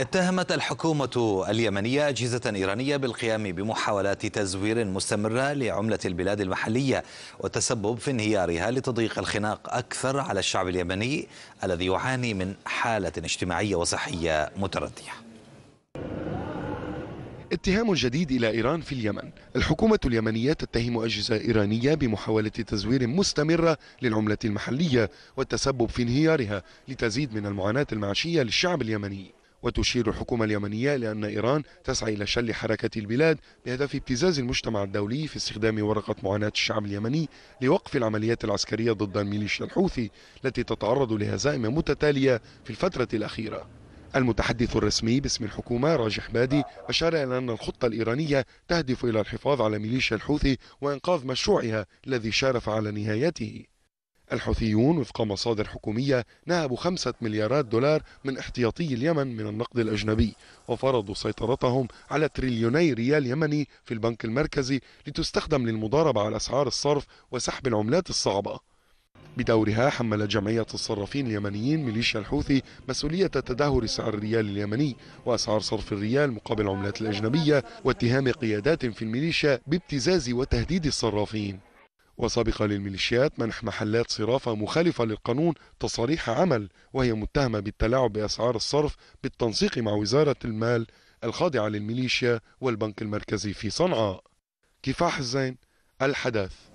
اتهمت الحكومة اليمنية أجهزة إيرانية بالقيام بمحاولات تزوير مستمرة لعملة البلاد المحلية والتسبب في انهيارها لتضييق الخناق أكثر على الشعب اليمني الذي يعاني من حالة اجتماعية وصحية متردية اتهام جديد إلى إيران في اليمن الحكومة اليمنية تتهم أجهزة إيرانية بمحاولة تزوير مستمرة للعملة المحلية والتسبب في انهيارها لتزيد من المعاناة المعيشية للشعب اليمني وتشير الحكومة اليمنية لأن إيران تسعى إلى شل حركة البلاد بهدف ابتزاز المجتمع الدولي في استخدام ورقة معاناة الشعب اليمني لوقف العمليات العسكرية ضد الميليشيا الحوثي التي تتعرض لهزائم متتالية في الفترة الأخيرة المتحدث الرسمي باسم الحكومة راجح بادي أشار إلى أن الخطة الإيرانية تهدف إلى الحفاظ على ميليشيا الحوثي وإنقاذ مشروعها الذي شارف على نهايته الحوثيون وفق مصادر حكومية نهبوا خمسة مليارات دولار من احتياطي اليمن من النقد الأجنبي وفرضوا سيطرتهم على تريليوني ريال يمني في البنك المركزي لتستخدم للمضاربة على أسعار الصرف وسحب العملات الصعبة بدورها حملت جمعية الصرافين اليمنيين ميليشيا الحوثي مسؤولية تدهور سعر الريال اليمني وأسعار صرف الريال مقابل العملات الأجنبية واتهام قيادات في الميليشيا بابتزاز وتهديد الصرافين وسبق للميليشيات منح محلات صرافة مخالفة للقانون تصاريح عمل وهي متهمة بالتلاعب بأسعار الصرف بالتنسيق مع وزارة المال الخاضعة للميليشيا والبنك المركزي في صنعاء كفاح الزين الحدث